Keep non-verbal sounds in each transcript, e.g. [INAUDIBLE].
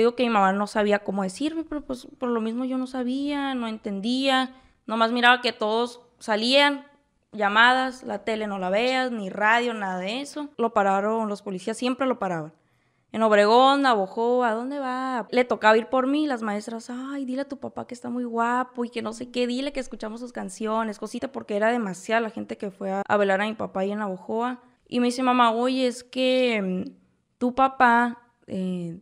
digo que mi mamá no sabía cómo decirme, pero pues por lo mismo yo no sabía, no entendía. Nomás miraba que todos salían, llamadas, la tele no la veas, ni radio, nada de eso. Lo pararon, los policías siempre lo paraban. En Obregón, Navajo, ¿a dónde va? Le tocaba ir por mí, las maestras, ay, dile a tu papá que está muy guapo y que no sé qué, dile que escuchamos sus canciones, cosita, porque era demasiada la gente que fue a, velar a mi papá ahí en Navojoa. Y me dice, mamá, oye, es que mm, tu papá eh,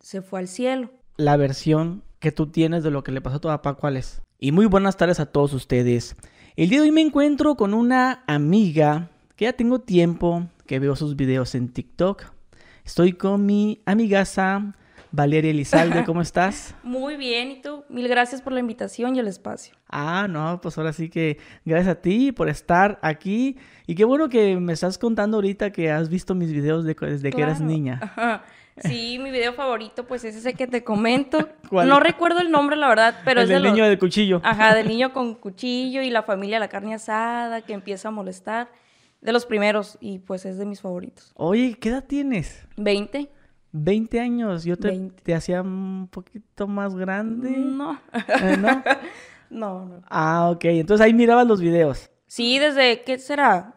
se fue al cielo. La versión que tú tienes de lo que le pasó a tu papá, ¿cuál es? Y muy buenas tardes a todos ustedes. El día de hoy me encuentro con una amiga que ya tengo tiempo que veo sus videos en TikTok. Estoy con mi amigaza Valeria Elizalde, ¿cómo estás? [LAUGHS] Muy bien, ¿y tú? Mil gracias por la invitación y el espacio. Ah, no, pues ahora sí que gracias a ti por estar aquí. Y qué bueno que me estás contando ahorita que has visto mis videos desde que eras niña. Sí, mi video favorito, pues es ese que te comento. ¿Cuál? No recuerdo el nombre, la verdad, pero es del niño del cuchillo. Ajá, del niño con cuchillo y la familia la carne asada que empieza a molestar. De los primeros, y pues es de mis favoritos. Oye, ¿qué edad tienes? Veinte ¿Veinte años, yo te, hacía un poquito más grande. No. ¿Eh, [LAUGHS] ¿no? no, Ah, ok, entonces ahí mirabas los videos. Sí, desde, ¿qué será?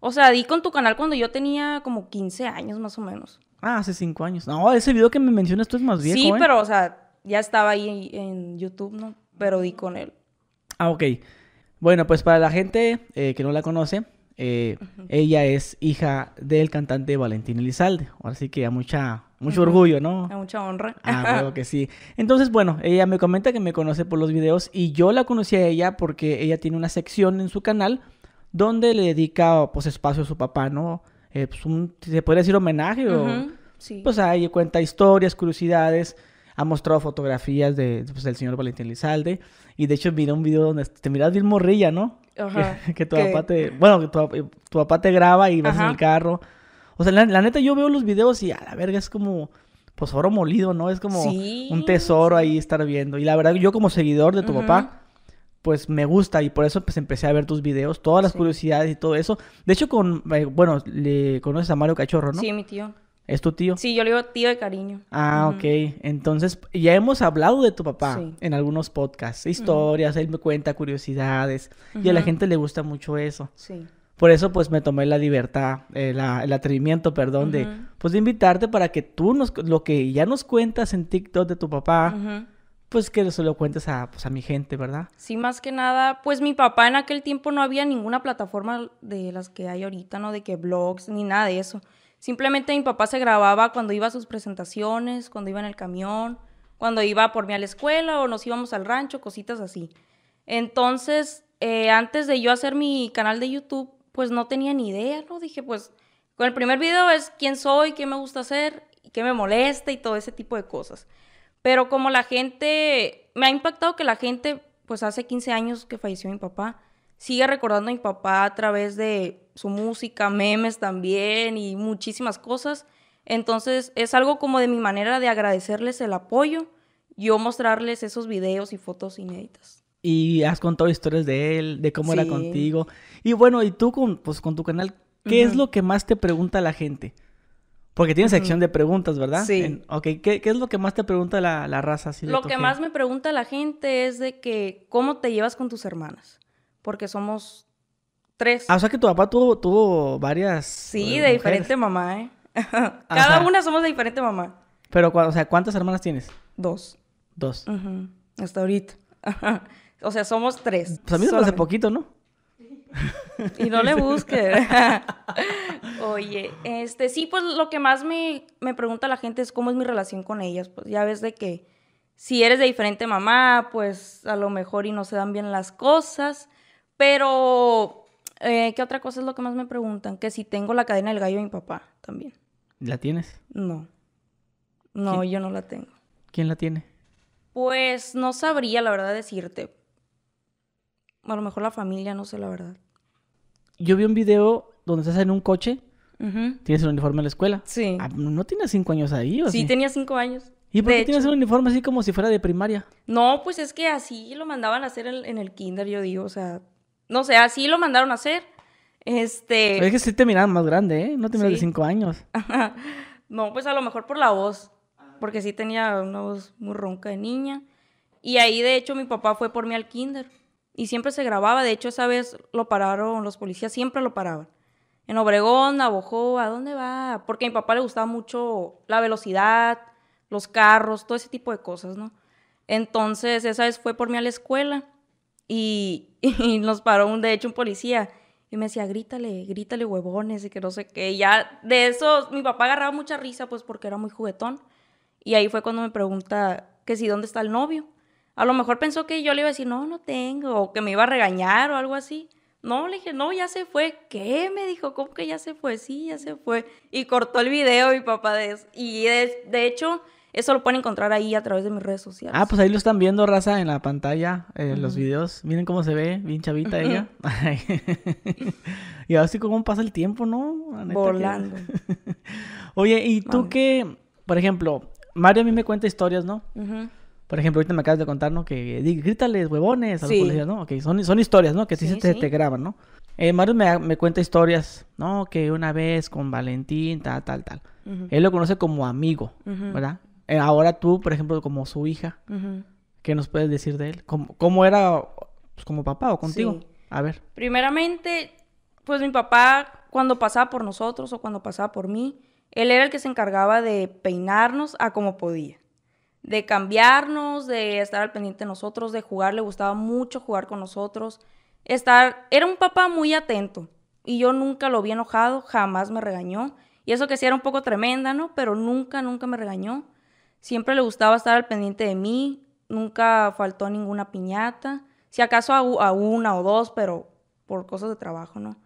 O sea, di con tu canal cuando yo tenía como 15 años más o menos. Ah, hace cinco años. No, ese video que me mencionas tú es más viejo. Sí, ¿eh? pero, o sea, ya estaba ahí en, YouTube, ¿no? Pero di con él. Ah, ok. Bueno, pues para la gente eh, que no la conoce, eh, ella es hija del cantante Valentín Elizalde. Ahora sí que a mucha, mucho orgullo, ¿no? A mucha honra. Ah, [LAUGHS] creo que sí. Entonces, bueno, ella me comenta que me conoce por los videos y yo la conocí a ella porque ella tiene una sección en su canal donde le dedica, pues, espacio a su papá, ¿no? Eh, pues, se podría decir homenaje o... Pues ahí cuenta historias, curiosidades, ha mostrado fotografías de, pues, del señor Valentín Lizalde. Y de hecho, mira un video donde te miras bien morrilla, ¿no? Ajá. [LAUGHS] Que, tu papá te. Bueno, que tu, papá te graba y vas en el carro. O sea, la, neta, yo veo los videos y a la verga es como. Pues oro molido, ¿no? Es como un tesoro ahí estar viendo. Y la verdad, yo como seguidor de tu papá, pues me gusta y por eso pues empecé a ver tus videos, todas las curiosidades y todo eso. De hecho, con, eh, bueno, le conoces a Mario Cachorro, ¿no? Sí, mi tío. ¿Es tu tío? Sí, yo le digo tío de cariño. Ah, ok. Entonces, ya hemos hablado de tu papá en algunos podcasts, historias, él me cuenta curiosidades y a la gente le gusta mucho eso. Sí. Por eso, pues, me tomé la libertad, eh, el atrevimiento, perdón, de, pues, de invitarte para que tú nos, lo que ya nos cuentas en TikTok de tu papá pues que se lo cuentes pues, a, mi gente, ¿verdad? Sí, más que nada, pues mi papá en aquel tiempo no había ninguna plataforma de las que hay ahorita, ¿no? De que blogs ni nada de eso. Simplemente mi papá se grababa cuando iba a sus presentaciones, cuando iba en el camión, cuando iba por mí a la escuela o nos íbamos al rancho, cositas así. Entonces, eh, antes de yo hacer mi canal de YouTube, pues no tenía ni idea, ¿no? Dije, pues, con el primer video es quién soy, qué me gusta hacer, qué me molesta y todo ese tipo de cosas. Pero como la gente, me ha impactado que la gente, pues hace 15 años que falleció mi papá, sigue recordando a mi papá a través de su música, memes también y muchísimas cosas. Entonces es algo como de mi manera de agradecerles el apoyo, yo mostrarles esos videos y fotos inéditas. Y has contado historias de él, de cómo era contigo. Y bueno, y tú con, pues, tu canal, ¿qué es lo que más te pregunta la gente? Porque tiene sección de preguntas, ¿verdad? Sí. ok, ¿Qué, es lo que más te pregunta la, raza? lo que más me pregunta la gente es de que, ¿cómo te llevas con tus hermanas? Porque somos tres. Ah, o sea que tu papá tuvo, tuvo varias. Sí, eh, de diferente mamá, ¿eh? [LAUGHS] Ah, Cada una somos de diferente mamá. Pero, o sea, ¿cuántas hermanas tienes? Dos. Dos. Hasta ahorita. [LAUGHS] o sea, somos tres. Pues a mí me hace poquito, ¿no? Y no le busque [LAUGHS] Oye, este, sí, pues lo que más me, pregunta la gente es cómo es mi relación con ellas. Pues ya ves de que si eres de diferente mamá, pues a lo mejor y no se dan bien las cosas. Pero, eh, ¿qué otra cosa es lo que más me preguntan? Que si tengo la cadena del gallo de mi papá también. ¿La tienes? No. No, yo no la tengo. ¿Quién la tiene? Pues no sabría, la verdad, decirte a lo mejor la familia, no sé la verdad. Yo vi un video donde estás en un coche, tienes el uniforme de la escuela. Sí. Ah, ¿No tienes cinco años ahí? ¿o sí, tenía cinco años. ¿Y por qué tienes un uniforme así como si fuera de primaria? No, pues es que así lo mandaban a hacer en, el kinder, yo digo, o sea, no sé, así lo mandaron a hacer. Este... es que sí te miraban más grande, ¿eh? No te miras de cinco años. [LAUGHS] no, pues a lo mejor por la voz, porque sí tenía una voz muy ronca de niña. Y ahí, de hecho, mi papá fue por mí al kinder y siempre se grababa. De hecho, esa vez lo pararon, los policías siempre lo paraban. En Obregón, Navojoa, ¿a dónde va? Porque a mi papá le gustaba mucho la velocidad, los carros, todo ese tipo de cosas, ¿no? Entonces, esa vez fue por mí a la escuela y, [LAUGHS] nos paró, un, de hecho, un policía. Y me decía, grítale, grítale, huevones, y que no sé qué. ya de eso, mi papá agarraba mucha risa, pues porque era muy juguetón. Y ahí fue cuando me pregunta que si dónde está el novio. A lo mejor pensó que yo le iba a decir, no, no tengo, o que me iba a regañar o algo así. No, le dije, no, ya se fue. ¿Qué? Me dijo, ¿cómo que ya se fue? Sí, ya se fue. Y cortó el video mi papá de Y de, hecho, eso lo pueden encontrar ahí a través de mis redes sociales. Ah, pues ahí lo están viendo, raza, en la pantalla, en eh, los videos. Miren cómo se ve, bien chavita ella. [LAUGHS] y así como pasa el tiempo, ¿no? Volando. [LAUGHS] Oye, ¿y tú qué? Por ejemplo, Mario a mí me cuenta historias, ¿no? Ajá por ejemplo, ahorita me acabas de contar, ¿no? Que grítales, huevones, a los ¿no? son, historias, ¿no? Que sí, se te, graban, ¿no? Eh, Mario me, cuenta historias, ¿no? Que una vez con Valentín, tal, tal, tal. Él lo conoce como amigo, ¿verdad? Eh, ahora tú, por ejemplo, como su hija, ¿qué nos puedes decir de él? ¿Cómo, era pues, como papá o contigo? A ver. Primeramente, pues mi papá, cuando pasaba por nosotros o cuando pasaba por mí, él era el que se encargaba de peinarnos a como podía de cambiarnos, de estar al pendiente de nosotros, de jugar, le gustaba mucho jugar con nosotros. Estar, era un papá muy atento y yo nunca lo vi enojado, jamás me regañó. Y eso que sí era un poco tremenda, ¿no? Pero nunca, nunca me regañó. Siempre le gustaba estar al pendiente de mí, nunca faltó ninguna piñata. Si acaso a, una o dos, pero por cosas de trabajo, ¿no?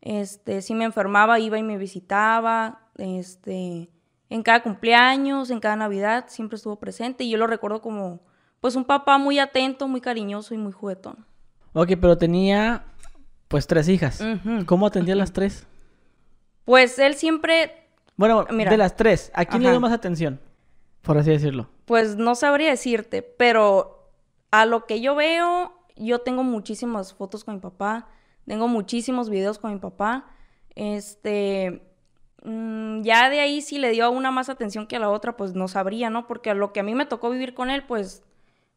Este, si me enfermaba, iba y me visitaba. Este, en cada cumpleaños, en cada Navidad, siempre estuvo presente y yo lo recuerdo como pues un papá muy atento, muy cariñoso y muy juguetón. Ok, pero tenía pues tres hijas. ¿Cómo atendía las tres? Pues él siempre... Bueno, Mira. de las tres, ¿a quién le dio más atención? Por así decirlo. Pues no sabría decirte, pero a lo que yo veo, yo tengo muchísimas fotos con mi papá, tengo muchísimos videos con mi papá. Este, Mm, ya de ahí si le dio a una más atención que a la otra, pues no sabría, ¿no? Porque lo que a mí me tocó vivir con él, pues,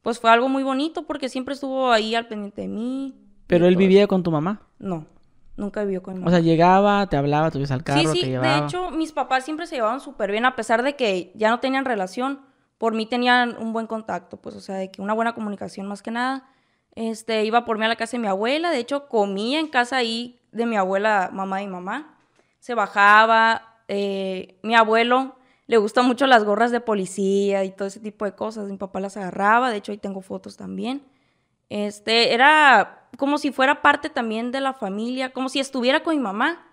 pues fue algo muy bonito porque siempre estuvo ahí al pendiente de mí. ¿Pero él vivía con tu mamá? No, nunca vivió con mi mamá. O sea, llegaba, te hablaba, te al carro, sí, sí. De hecho, mis papás siempre se llevaban súper bien, a pesar de que ya no tenían relación, por mí tenían un buen contacto, pues, o sea, de que una buena comunicación más que nada. Este, iba por mí a la casa de mi abuela, de hecho, comía en casa ahí de mi abuela, mamá y mamá se bajaba. Eh, mi abuelo le gustan mucho las gorras de policía y todo ese tipo de cosas. Mi papá las agarraba, de hecho ahí tengo fotos también. Este, era como si fuera parte también de la familia, como si estuviera con mi mamá,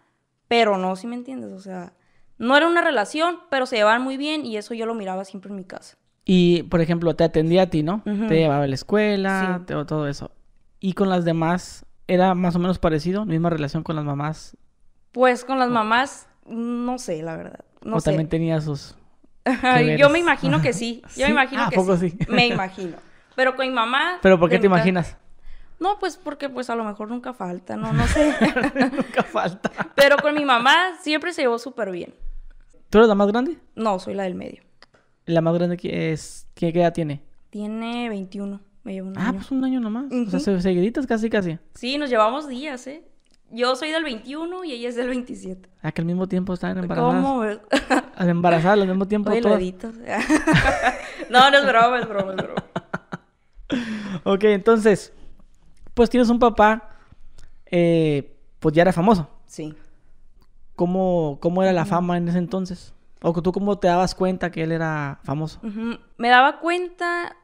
pero no, si me entiendes, o sea, no era una relación, pero se llevaban muy bien y eso yo lo miraba siempre en mi casa. Y, por ejemplo, te atendía a ti, ¿no? Te llevaba a la escuela, todo eso. ¿Y con las demás era más o menos parecido? ¿Misma relación con las mamás pues con las mamás, no sé, la verdad. No o también tenía sus. [LAUGHS] Yo me imagino que sí. Yo me [LAUGHS] imagino ah, que poco sí. me [LAUGHS] imagino. Pero con mi mamá. ¿Pero por qué te imaginas? No, pues porque pues a lo mejor nunca falta, no, no sé. nunca falta. Pero con mi mamá siempre se llevó súper bien. ¿Tú eres la más grande? No, soy la del medio. ¿La más grande es? ¿Qué edad tiene? Tiene 21. Me llevo un ah, año. ah, pues un año nomás. O sea, seguiditas casi, casi. Sí, nos llevamos días, ¿eh? Yo soy del 21 y ella es del 27. Ah, que al mismo tiempo estaban embarazadas. ¿Cómo? al embarazar, al mismo tiempo. [LAUGHS] no, no es broma, es broma, es broma. [LAUGHS] ok, entonces, pues tienes un papá, eh, pues ya era famoso. Sí. ¿Cómo, ¿Cómo era la fama en ese entonces? ¿O tú cómo te dabas cuenta que él era famoso? Me daba cuenta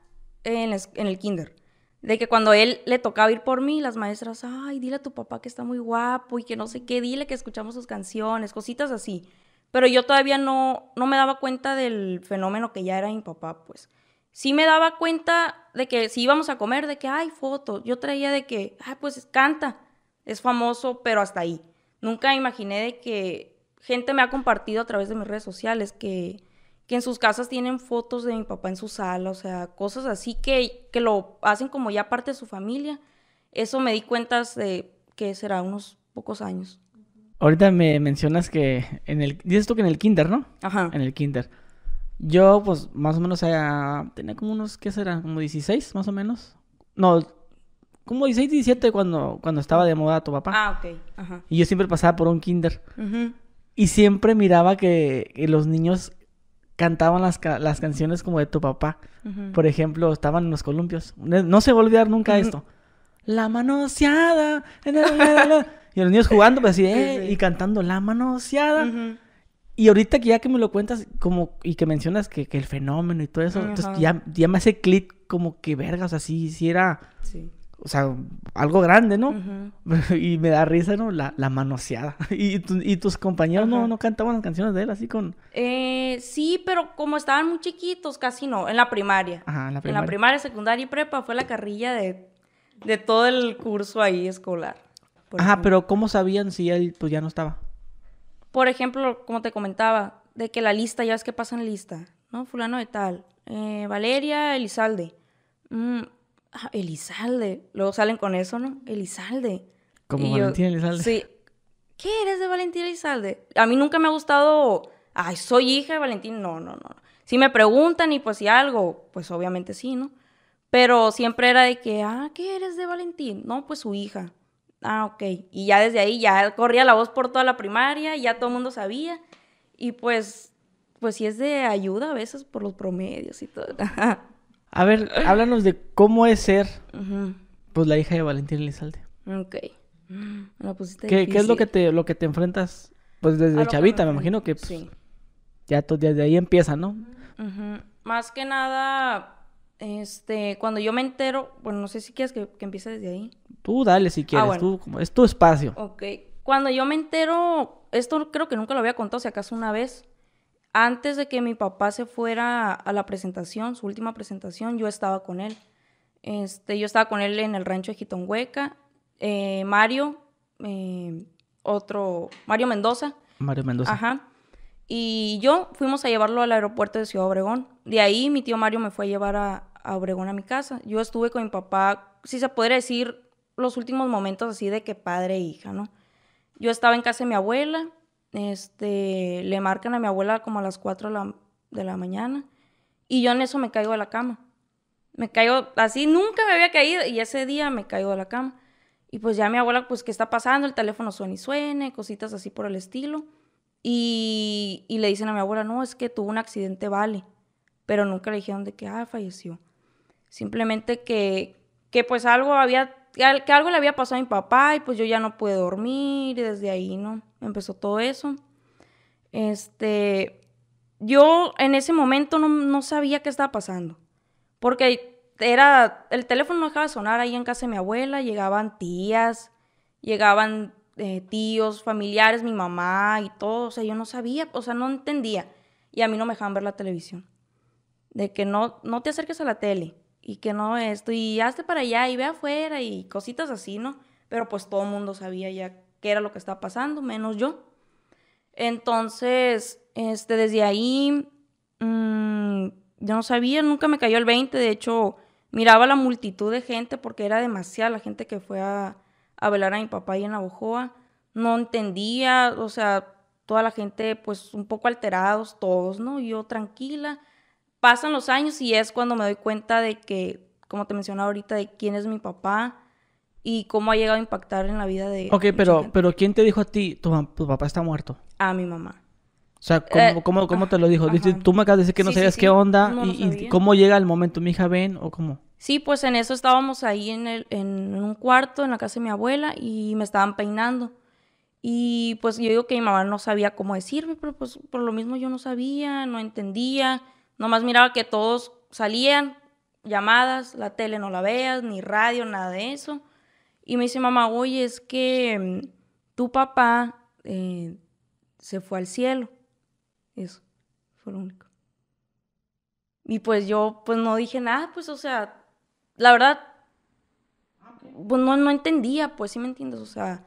en, el kinder. De que cuando él le tocaba ir por mí, las maestras, ay, dile a tu papá que está muy guapo y que no sé qué, dile que escuchamos sus canciones, cositas así. Pero yo todavía no, no me daba cuenta del fenómeno que ya era mi papá, pues. Sí me daba cuenta de que si íbamos a comer, de que, hay fotos. Yo traía de que, ay, pues canta, es famoso, pero hasta ahí. Nunca imaginé de que gente me ha compartido a través de mis redes sociales que, que en sus casas tienen fotos de mi papá en su sala, o sea, cosas así que, que lo hacen como ya parte de su familia. Eso me di cuenta de que será unos pocos años. Ahorita me mencionas que en el... Dices tú que en el kinder, ¿no? Ajá. En el kinder. Yo, pues, más o menos tenía como unos, ¿qué será? Como 16, más o menos. No, como 16, 17 cuando, cuando estaba de moda tu papá. Ah, ok. Ajá. Y yo siempre pasaba por un kinder. Y siempre miraba que, los niños cantaban las, canciones como de tu papá. Por ejemplo, estaban en los columpios. No se va a olvidar nunca esto. La manoseada. [LAUGHS] y los niños jugando, pues, así, eh, y cantando la mano oseada, Y ahorita que ya que me lo cuentas, como, y que mencionas que, que el fenómeno y todo eso, entonces ya, ya me hace clic como que vergas, o sea, así, si era... Sí o sea, algo grande, ¿no? [LAUGHS] y me da risa, ¿no? La, la manoseada. [LAUGHS] ¿Y, y tus compañeros no, cantaban las canciones de él así con...? Eh, sí, pero como estaban muy chiquitos, casi no, en la primaria. Ajá, en la primaria. En la primaria, secundaria y prepa fue la carrilla de, de todo el curso ahí escolar. Ajá, pero ¿cómo sabían si él pues ya no estaba? Por ejemplo, como te comentaba, de que la lista, ya ves que pasa en lista, ¿no? Fulano de tal, eh, Valeria Elizalde. Mmm ah, Elizalde. Luego salen con eso, ¿no? Elizalde. Como Valentín Elizalde. Sí. ¿Qué eres de Valentín Elizalde? A mí nunca me ha gustado, ay, soy hija de Valentín. No, no, no. Si me preguntan y pues si algo, pues obviamente sí, ¿no? Pero siempre era de que, ah, ¿qué eres de Valentín? No, pues su hija. Ah, ok. Y ya desde ahí ya corría la voz por toda la primaria, ya todo el mundo sabía. Y pues, pues si es de ayuda a veces por los promedios y todo. [LAUGHS] A ver, háblanos de cómo es ser, pues, la hija de Valentín Elizalde. Ok. Mm, ¿Qué, es lo que te, lo que te enfrentas? Pues desde chavita, me imagino que pues, sí. ya desde ahí empieza, ¿no? Más que nada, este, cuando yo me entero, bueno, no sé si quieres que, empiece desde ahí. Tú dale si quieres, ah, tú, como, es tu espacio. Ok. Cuando yo me entero, esto creo que nunca lo había contado, si acaso una vez, antes de que mi papá se fuera a la presentación, su última presentación, yo estaba con él. Este, yo estaba con él en el rancho de Jitonhueca. Eh, Mario, eh, otro, Mario Mendoza. Mario Mendoza. Ajá. Y yo fuimos a llevarlo al aeropuerto de Ciudad Obregón. De ahí mi tío Mario me fue a llevar a, Obregón a mi casa. Yo estuve con mi papá, si se podría decir, los últimos momentos así de que padre e hija, ¿no? Yo estaba en casa de mi abuela, este, le marcan a mi abuela como a las 4 de la, mañana y yo en eso me caigo de la cama. Me caigo así, nunca me había caído y ese día me caigo de la cama. Y pues ya mi abuela, pues, ¿qué está pasando? El teléfono suena y suene, cositas así por el estilo. Y, y, le dicen a mi abuela, no, es que tuvo un accidente, vale. Pero nunca le dijeron de que, ah, falleció. Simplemente que, que pues algo había, que algo le había pasado a mi papá y pues yo ya no pude dormir y desde ahí, ¿no? empezó todo eso. Este, yo en ese momento no, sabía qué estaba pasando, porque era, el teléfono no dejaba de sonar ahí en casa de mi abuela, llegaban tías, llegaban eh, tíos, familiares, mi mamá y todo, o sea, yo no sabía, o sea, no entendía, y a mí no me dejaban ver la televisión, de que no, no te acerques a la tele, y que no esto, y hazte para allá, y ve afuera, y cositas así, ¿no? Pero pues todo el mundo sabía ya qué era lo que estaba pasando, menos yo. Entonces, este, desde ahí, mm, yo no sabía, nunca me cayó el 20, de hecho, miraba la multitud de gente porque era demasiada la gente que fue a, velar a mi papá ahí en Abojoa. no entendía, o sea, toda la gente pues un poco alterados, todos, ¿no? Yo tranquila. Pasan los años y es cuando me doy cuenta de que, como te mencionaba ahorita, de quién es mi papá, y cómo ha llegado a impactar en la vida de... Ok, pero, pero ¿quién te dijo a ti, tu, papá está muerto? A mi mamá. O sea, ¿cómo, eh, te lo dijo? Tú me acabas de decir que no sabías qué onda y, y, cómo llega el momento, mi hija ven o cómo. Sí, pues en eso estábamos ahí en, el, en un cuarto, en la casa de mi abuela y me estaban peinando. Y pues yo digo que mi mamá no sabía cómo decirme, pero pues por lo mismo yo no sabía, no entendía. Nomás miraba que todos salían, llamadas, la tele no la veas, ni radio, nada de eso. Y me dice, mamá, oye, es que mm, tu papá eh, se fue al cielo. Eso fue lo único. Y pues yo, pues no dije nada, pues o sea, la verdad, pues no, entendía, pues sí me entiendes, o sea,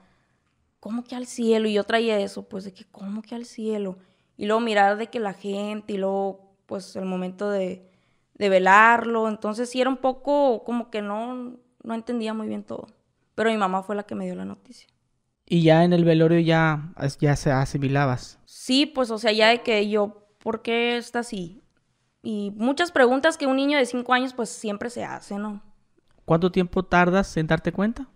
¿cómo que al cielo? Y yo traía eso, pues de que, ¿cómo que al cielo? Y luego mirar de que la gente, y luego, pues el momento de, de velarlo, entonces sí era un poco como que no, no entendía muy bien todo. Pero mi mamá fue la que me dio la noticia. ¿Y ya en el velorio ya, ya se asimilabas? Sí, pues o sea, ya de que yo, ¿por qué está así? Y muchas preguntas que un niño de cinco años pues siempre se hace, ¿no? ¿Cuánto tiempo tardas en darte cuenta?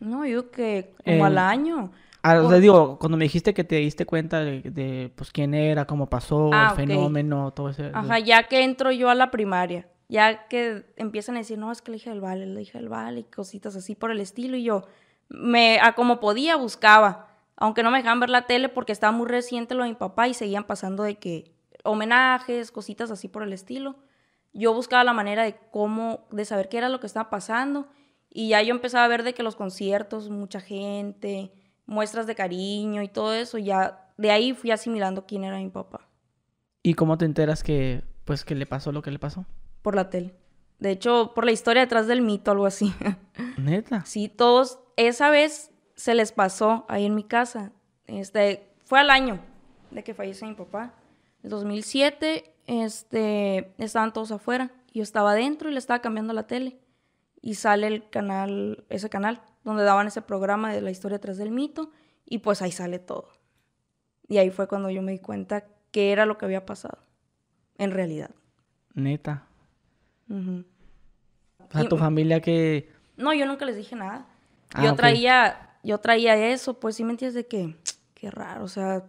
No, yo que como al año. Ah, o sea, digo, cuando me dijiste que te diste cuenta de, pues quién era, cómo pasó, el ah, fenómeno, todo ese... Ajá, ya que entro yo a la primaria. Ya que empiezan a decir, no, es que le dije el vale, le dije el vale, y cositas así por el estilo. Y yo, me, a como podía, buscaba. Aunque no me dejaban ver la tele porque estaba muy reciente lo de mi papá y seguían pasando de que homenajes, cositas así por el estilo. Yo buscaba la manera de cómo, de saber qué era lo que estaba pasando. Y ya yo empezaba a ver de que los conciertos, mucha gente, muestras de cariño y todo eso, ya de ahí fui asimilando quién era mi papá. ¿Y cómo te enteras que, pues, que le pasó lo que le pasó? por la tele. De hecho, por la historia detrás del mito, algo así. [LAUGHS] Neta. Sí, todos, esa vez se les pasó ahí en mi casa. Este, fue al año de que falleció mi papá. El 2007, este, estaban todos afuera. Yo estaba adentro y le estaba cambiando la tele. Y sale el canal, ese canal, donde daban ese programa de la historia detrás del mito. Y pues ahí sale todo. Y ahí fue cuando yo me di cuenta que era lo que había pasado. En realidad. Neta. A tu familia que... No, yo nunca les dije nada. Ah, yo traía, yo traía eso, pues si me entiendes de que, qué raro, o sea,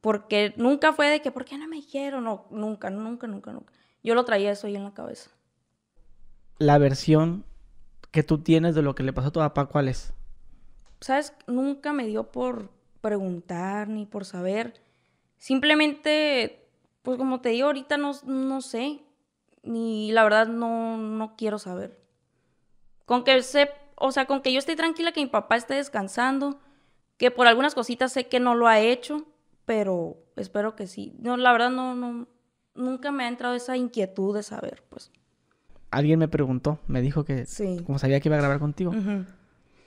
porque nunca fue de que, ¿por qué no me dijeron? No, nunca, nunca, nunca, nunca. Yo lo traía eso ahí en la cabeza. La versión que tú tienes de lo que le pasó a tu papá, ¿cuál es? Sabes, nunca me dio por preguntar ni por saber. Simplemente, pues como te digo, ahorita no, no sé ni la verdad no, no quiero saber. Con que sé o sea, con que yo esté tranquila que mi papá esté descansando, que por algunas cositas sé que no lo ha hecho, pero espero que sí. No, la verdad no, no, nunca me ha entrado esa inquietud de saber, pues. Alguien me preguntó, me dijo que, sí. como sabía que iba a grabar contigo,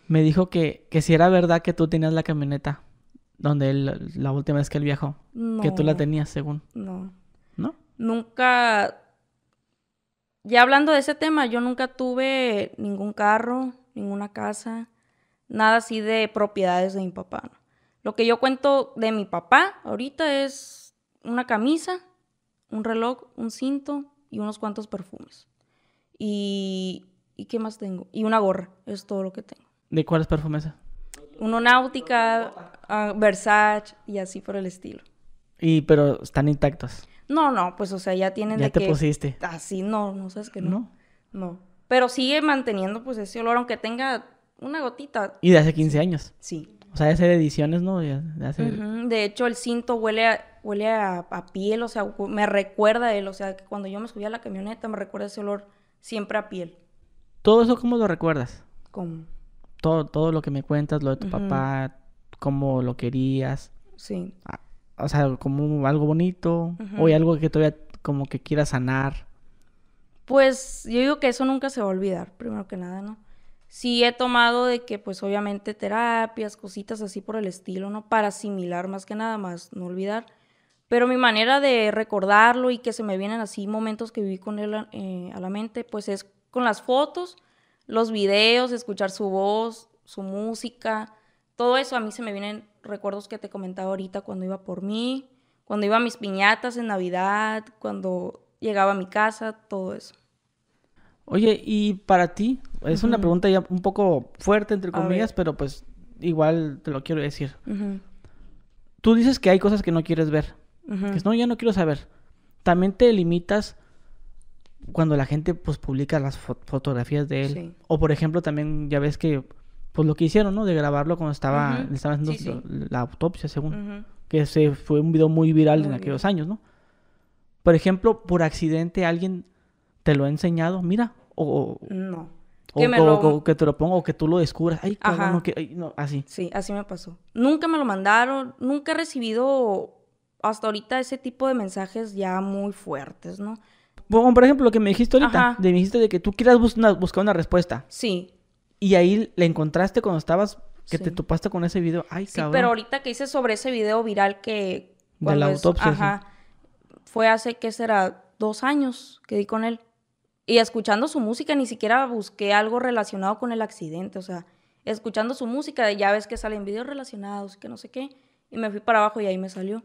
me dijo que, que si era verdad que tú tenías la camioneta donde él, la última vez que él viajó, que tú la tenías según. No. ¿No? Nunca, ya hablando de ese tema, yo nunca tuve ningún carro, ninguna casa, nada así de propiedades de mi papá. Lo que yo cuento de mi papá ahorita es una camisa, un reloj, un cinto y unos cuantos perfumes. Y, qué más tengo? Y una gorra, es todo lo que tengo. ¿De cuáles perfumes? Uno náutica, ah, Versace y así por el estilo. Y pero están intactos. No, no, pues o sea, ya tienen ya te que... pusiste. Así, ah, no, no sabes que no. No. Pero sigue manteniendo pues ese olor, aunque tenga una gotita. Y de hace 15 años. Sí. O sea, de hacer ediciones, ¿no? De, hace... de hecho, el cinto huele a, huele a, piel, o sea, me recuerda él. O sea, que cuando yo me subía a la camioneta me recuerda ese olor siempre a piel. ¿Todo eso cómo lo recuerdas? ¿Cómo? Todo, todo lo que me cuentas, lo de tu papá, cómo lo querías. Sí. Ah, o sea, como algo bonito o algo que todavía como que quiera sanar? Pues yo digo que eso nunca se va a olvidar, primero que nada, ¿no? Sí he tomado de que pues obviamente terapias, cositas así por el estilo, ¿no? Para asimilar más que nada más, no olvidar. Pero mi manera de recordarlo y que se me vienen así momentos que viví con él eh, a la mente, pues es con las fotos, los videos, escuchar su voz, su música, todo eso a mí se me vienen recuerdos que te comentaba ahorita cuando iba por mí, cuando iba a mis piñatas en Navidad, cuando llegaba a mi casa, todo eso. Oye, y para ti, es una pregunta ya un poco fuerte, entre comillas, pero pues igual te lo quiero decir. Tú dices que hay cosas que no quieres ver. que no, ya no quiero saber. También te limitas cuando la gente pues publica las fotografías de él. O por ejemplo, también ya ves que pues lo que hicieron, ¿no? De grabarlo cuando estaba, haciendo la autopsia, según. Que se fue un video muy viral en aquellos años, ¿no? Por ejemplo, por accidente alguien te lo ha enseñado, mira, o... No. O que, te lo ponga, o que tú lo descubras. Ay, cabrón, no, que, así. Sí, así me pasó. Nunca me lo mandaron, nunca he recibido hasta ahorita ese tipo de mensajes ya muy fuertes, ¿no? por ejemplo, lo que me dijiste ahorita, de, me dijiste de que tú quieras buscar una respuesta. Sí. Y ahí le encontraste cuando estabas, que te topaste con ese video. Ay, cabrón. Sí, pero ahorita que hice sobre ese video viral que... De la autopsia. ajá. Fue hace, ¿qué será? Dos años que di con él. Y escuchando su música ni siquiera busqué algo relacionado con el accidente. O sea, escuchando su música, ya ves que salen videos relacionados, que no sé qué. Y me fui para abajo y ahí me salió.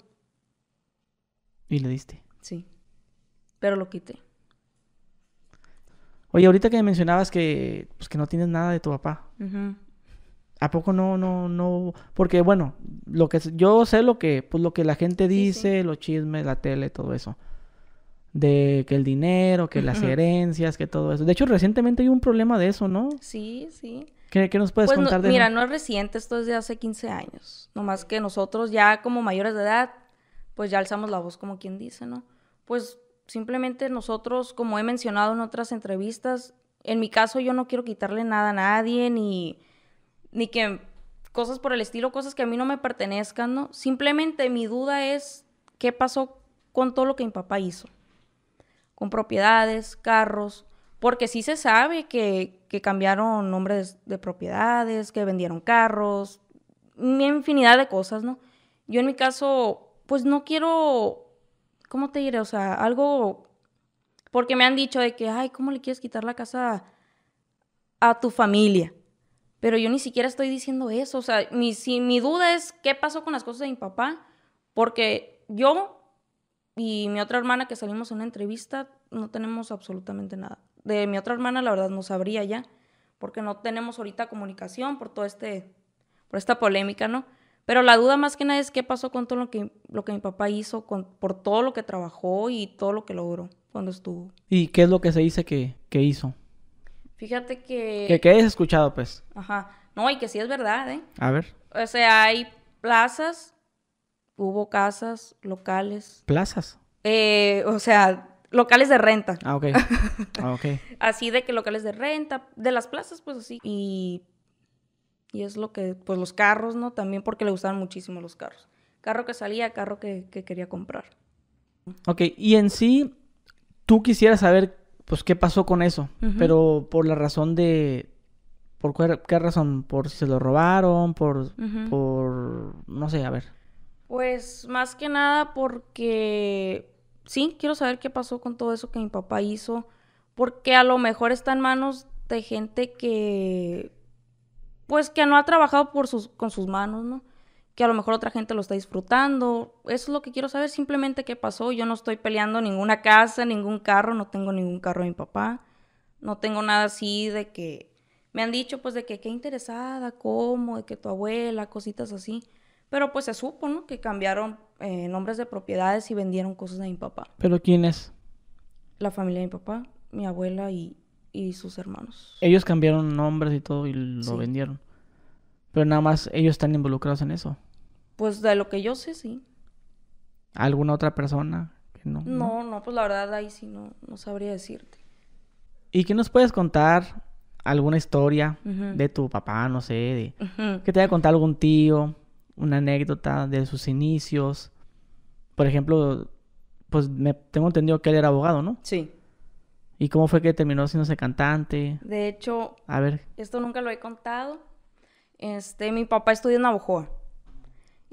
¿Y le diste? Sí. Pero lo quité. Oye, ahorita que mencionabas que, pues, que no tienes nada de tu papá. ¿A poco no, no, no? Porque, bueno, lo que yo sé lo que, pues lo que la gente dice, los chismes, la tele, todo eso. De que el dinero, que las herencias, que todo eso. De hecho, recientemente hay un problema de eso, ¿no? Sí, sí. ¿Qué, nos puedes pues, contar Mira, no es reciente, esto es de hace 15 años. Nomás que nosotros ya como mayores de edad, pues ya alzamos la voz como quien dice, ¿no? Pues Simplemente nosotros, como he mencionado en otras entrevistas, en mi caso yo no quiero quitarle nada a nadie, ni, ni que cosas por el estilo, cosas que a mí no me pertenezcan, ¿no? Simplemente mi duda es qué pasó con todo lo que mi papá hizo, con propiedades, carros, porque sí se sabe que, que cambiaron nombres de propiedades, que vendieron carros, infinidad de cosas, ¿no? Yo en mi caso, pues no quiero ¿cómo te diré? O sea, algo, porque me han dicho de que, ay, ¿cómo le quieres quitar la casa a, tu familia? Pero yo ni siquiera estoy diciendo eso. O sea, mi, mi duda es qué pasó con las cosas de mi papá, porque yo y mi otra hermana que salimos en una entrevista no tenemos absolutamente nada. De mi otra hermana, la verdad, no sabría ya, porque no tenemos ahorita comunicación por todo este, por esta polémica, ¿no? Pero la duda más que nada es qué pasó con todo lo que, lo que mi papá hizo, con, por todo lo que trabajó y todo lo que logró cuando estuvo. ¿Y qué es lo que se dice que, que hizo? Fíjate que... Que, que escuchado, pues. Ajá. No, y que sí es verdad, ¿eh? A ver. O sea, hay plazas, hubo casas locales. ¿Plazas? Eh, o sea, locales de renta. Ah, [LAUGHS] Ah, ok. así de que locales de renta, de las plazas, pues así. Y y es lo que, pues los carros, ¿no? También porque le gustaban muchísimo los carros. Carro que salía, carro que, quería comprar. Ok, y en sí, tú quisieras saber, pues, qué pasó con eso, pero por la razón de, ¿Por qué, qué, razón? ¿Por si se lo robaron? Por, ¿Por...? No sé, a ver. Pues más que nada porque... Sí, quiero saber qué pasó con todo eso que mi papá hizo. Porque a lo mejor está en manos de gente que pues que no ha trabajado por sus, con sus manos, ¿no? Que a lo mejor otra gente lo está disfrutando. Eso es lo que quiero saber, simplemente qué pasó. Yo no estoy peleando ninguna casa, ningún carro, no tengo ningún carro de mi papá. No tengo nada así de que me han dicho pues de que qué interesada, cómo, de que tu abuela, cositas así. Pero pues se supo, ¿no? Que cambiaron eh, nombres de propiedades y vendieron cosas de mi papá. ¿Pero quién es? La familia de mi papá, mi abuela y, y sus hermanos. Ellos cambiaron nombres y todo y lo vendieron. Pero nada más ellos están involucrados en eso. Pues de lo que yo sé, sí. ¿Alguna otra persona? Que no, no, no, pues la verdad ahí sí no, no sabría decirte. ¿Y qué nos puedes contar? ¿Alguna historia de tu papá, no sé? De, ¿Que te haya contado algún tío? ¿Una anécdota de sus inicios? Por ejemplo, pues me tengo entendido que él era abogado, ¿no? Sí. ¿Y cómo fue que terminó haciéndose cantante? De hecho, a ver. Esto nunca lo he contado. Este, mi papá estudia en Navajoa.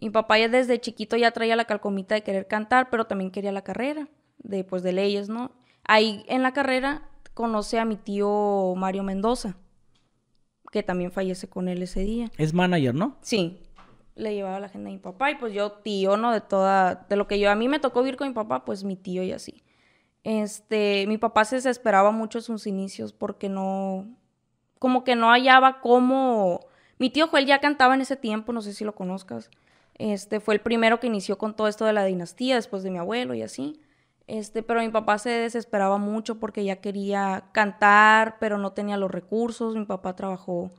Mi papá ya desde chiquito ya traía la calcomita de querer cantar, pero también quería la carrera de, pues, de leyes, ¿no? Ahí en la carrera conoce a mi tío Mario Mendoza, que también fallece con él ese día. Es manager, ¿no? Sí. Le llevaba la agenda a mi papá y pues yo tío, ¿no? De toda, de lo que yo a mí me tocó vivir con mi papá, pues mi tío y así. Este, mi papá se desesperaba mucho en sus inicios porque no, como que no hallaba cómo... Mi tío Joel ya cantaba en ese tiempo, no sé si lo conozcas. Este, fue el primero que inició con todo esto de la dinastía, después de mi abuelo y así. Este, pero mi papá se desesperaba mucho porque ya quería cantar, pero no tenía los recursos. Mi papá trabajó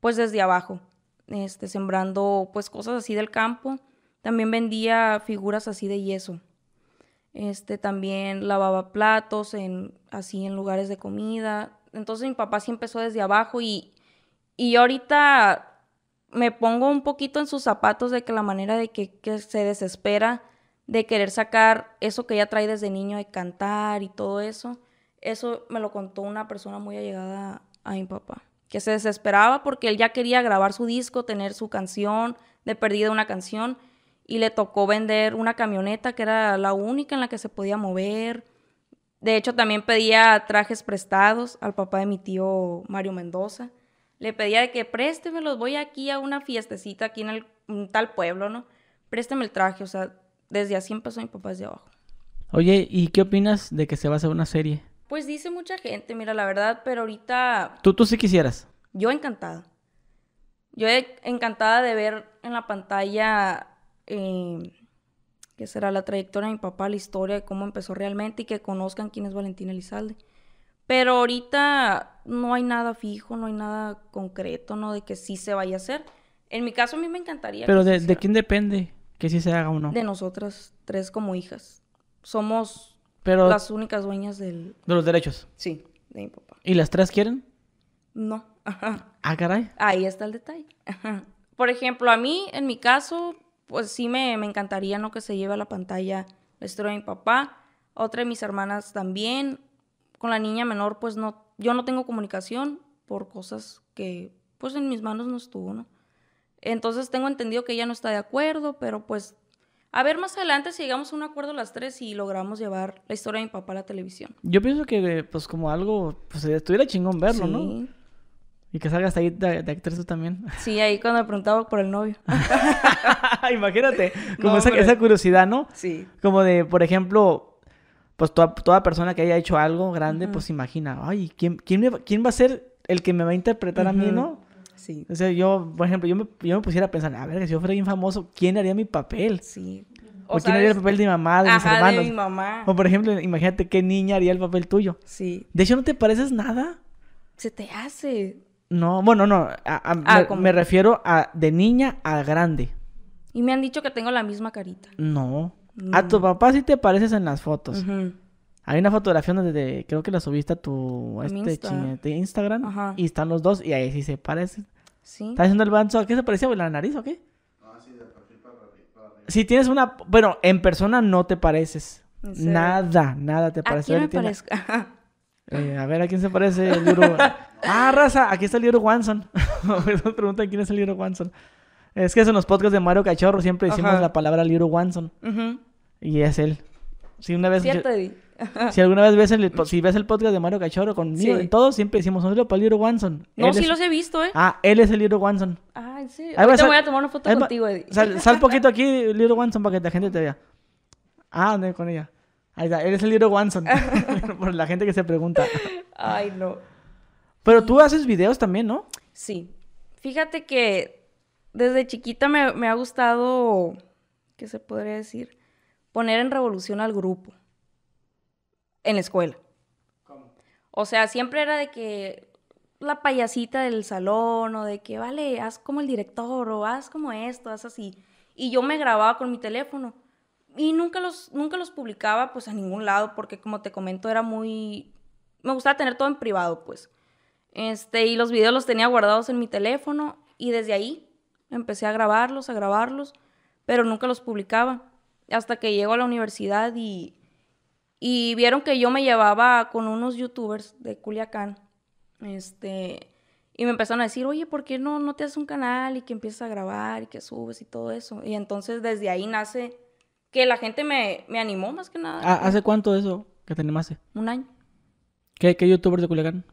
pues desde abajo, este, sembrando pues cosas así del campo. También vendía figuras así de yeso. Este, también lavaba platos en, así en lugares de comida. Entonces mi papá sí empezó desde abajo y, y ahorita me pongo un poquito en sus zapatos de que la manera de que, se desespera de querer sacar eso que ella trae desde niño de cantar y todo eso. Eso me lo contó una persona muy allegada a, a mi papá, que se desesperaba porque él ya quería grabar su disco, tener su canción, de perdida una canción, y le tocó vender una camioneta que era la única en la que se podía mover. De hecho, también pedía trajes prestados al papá de mi tío Mario Mendoza. Le pedía de que los voy aquí a una fiestecita aquí en, el, tal pueblo, ¿no? Présteme el traje, o sea, desde así empezó mi papá desde abajo. Oye, ¿y qué opinas de que se va a hacer una serie? Pues dice mucha gente, mira, la verdad, pero ahorita... ¿Tú, tú sí quisieras? Yo encantada. Yo encantada de ver en la pantalla eh, que será la trayectoria de mi papá, la historia de cómo empezó realmente y que conozcan quién es Valentina Elizalde. Pero ahorita no hay nada fijo, no hay nada concreto, ¿no? De que sí se vaya a hacer. En mi caso a mí me encantaría. Pero de, ¿de quién depende que sí se haga o no? De nosotras tres como hijas. Somos las únicas dueñas del... De los derechos. Sí, de mi papá. ¿Y las tres quieren? No. [LAUGHS] Ah, caray. Ahí está el detalle. [LAUGHS] Por ejemplo, a mí, en mi caso, pues sí me, encantaría, ¿no? Que se lleve a la pantalla la historia de mi papá. Otra de mis hermanas también. Con la niña menor, pues no, yo no tengo comunicación por cosas que, pues en mis manos no estuvo, ¿no? Entonces tengo entendido que ella no está de acuerdo, pero pues a ver más adelante si llegamos a un acuerdo las tres y logramos llevar la historia de mi papá a la televisión. Yo pienso que, pues como algo, pues estuviera chingón verlo, ¿no? Y que salgas ahí de, de actriz también. [LAUGHS] Sí, ahí cuando me preguntaba por el novio. [LAUGHS] Imagínate, [LAUGHS] como esa, curiosidad, ¿no? Sí. Como de, por ejemplo, pues toda, persona que haya hecho algo grande, pues imagina, ay, ¿quién, quién, va a ser el que me va a interpretar a mí, no? Sí. O sea, yo, por ejemplo, yo me, pusiera a pensar, a ver, si yo fuera bien famoso, ¿quién haría mi papel? Sí. O, quién haría el papel de mi mamá, de mis hermanos. O por ejemplo, imagínate qué niña haría el papel tuyo. Sí. De hecho, ¿no te pareces nada? Se te hace. No, bueno, no. Ah, me, refiero a de niña a grande. Y me han dicho que tengo la misma carita. No. Mm. A tu papá sí te pareces en las fotos. Hay una fotografía donde creo que la subiste a tu este Instagram. Y están los dos y ahí sí se parecen. Sí. ¿Estás haciendo el banzo? ¿A qué se parecía? ¿La nariz o qué? No, ah, de para Si tienes una... Bueno, en persona no te pareces. Nada, nada te parece. ¿A me [LAUGHS] Eh, a ver, ¿a quién se parece el libro? [LAUGHS] ah, raza, aquí está el libro Wanson. Me [LAUGHS] preguntan quién es el libro Wanson. Es que en los podcasts de Mario Cachorro siempre decimos la palabra libro Wanson. Y es él. Si vez... [LAUGHS] si alguna vez ves el, si ves el podcast de Mario Cachorro conmigo, y todos siempre decimos un libro para el libro Wanson. No, sí lo los he visto, ¿eh? Ah, él es el libro Wanson. Ah, sí. Ahorita voy a tomar una foto contigo, Eddie. Sal, poquito aquí, libro Wanson, para que la gente te vea. Ah, con ella eres el libro Wanson. [LAUGHS] Por la gente que se pregunta. Ay, no. Pero tú haces videos también, ¿no? Sí. Fíjate que desde chiquita me, me ha gustado, ¿qué se podría decir? Poner en revolución al grupo. En la escuela. ¿Cómo? O sea, siempre era de que la payasita del salón o de que, vale, haz como el director o haz como esto, haz así. Y yo me grababa con mi teléfono y nunca los, nunca los publicaba pues a ningún lado porque como te comento era muy... Me gustaba tener todo en privado pues. Este, y los videos los tenía guardados en mi teléfono y desde ahí empecé a grabarlos, a grabarlos, pero nunca los publicaba. Hasta que llego a la universidad y, y vieron que yo me llevaba con unos youtubers de Culiacán. Este, y me empezaron a decir, oye, ¿por qué no, no te haces un canal y que empiezas a grabar y que subes y todo eso? Y entonces desde ahí nace que la gente me, me animó más que nada. Ah, ¿Hace cuánto eso que te animaste? Un año. ¿Qué, qué youtuber de Culiacán?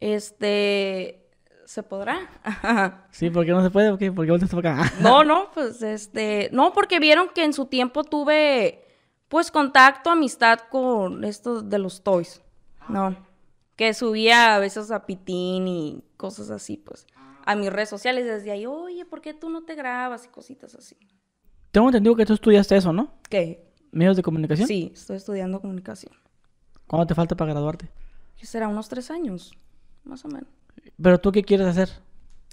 Este... ¿Se podrá? [LAUGHS] sí, porque no se puede, porque qué? ¿Por qué acá? no, [LAUGHS] no, pues este... No, porque vieron que en su tiempo tuve, pues, contacto, amistad con estos de los toys. No. Que subía a veces a Pitín y cosas así, pues, a mis redes sociales. Desde ahí, oye, ¿por qué tú no te grabas? Y cositas así. Tengo entendido que tú estudiaste eso, ¿no? ¿Qué? ¿Medios de comunicación? Sí, estoy estudiando comunicación. ¿Cuánto te falta para graduarte? Será unos tres años, más o menos. ¿Pero tú qué quieres hacer?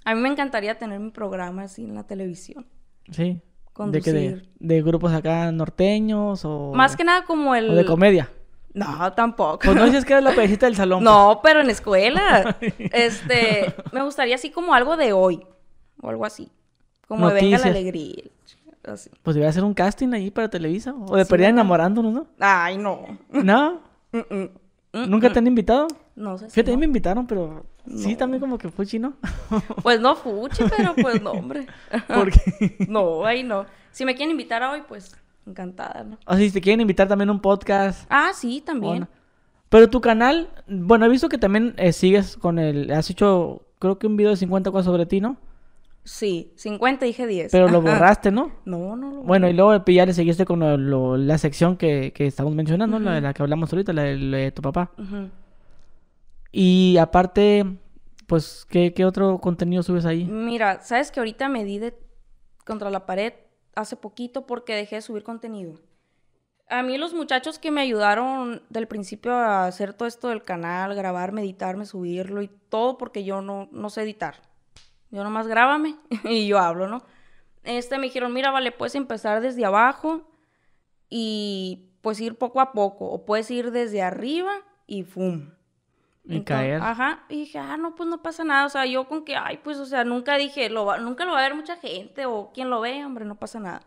A mí me encantaría tener mi programa así en la televisión. Sí. Conducir. ¿De, qué, de, grupos acá norteños o...? Más que nada como el... ¿O de comedia? No, tampoco. Pues no que eres la [LAUGHS] pedacita del salón. No, pues. pero en escuela. [LAUGHS] este, me gustaría así como algo de hoy. O algo así. Como de venga la alegría. Pues debería hacer un casting ahí para Televisa. O de enamorándonos, ¿no? Ay, no. ¿No? [LAUGHS] Mm, mm. Mm, ¿Nunca te han invitado? No sé si Fíjate, me invitaron, pero sí, también como que fuchi, ¿no? [LAUGHS] pues no fuchi, pero pues no, hombre. [LAUGHS] ¿Por no, ahí no. Si me quieren invitar hoy, pues encantada, ¿no? O si te quieren invitar también un podcast. Ah, sí, también. Pero tu canal, bueno, he visto que también eh, sigues con el, has hecho, creo que un video de 50 cosas sobre ti, ¿no? Sí, 50 dije 10. Pero lo borraste, ¿no? No, no Bueno, y luego pues, ya le seguiste con la sección que, estamos mencionando, la de la que hablamos ahorita, la de, tu papá. Y aparte, pues, ¿qué, otro contenido subes ahí? Mira, sabes que ahorita me di de contra la pared hace poquito porque dejé de subir contenido. A mí los muchachos que me ayudaron del principio a hacer todo esto del canal, grabar, editarme, subirlo y todo porque yo no sé editar. Yo nomás grábame [LAUGHS] y yo hablo, ¿no? Este me dijeron, mira, vale, puedes empezar desde abajo y pues ir poco a poco, o puedes ir desde arriba y ¡fum! Y caer. Ajá, y dije, ah, no, pues no pasa nada, o sea, yo con que, ay, pues, o sea, nunca dije, nunca lo va a ver mucha gente o quien lo ve, hombre, no pasa nada.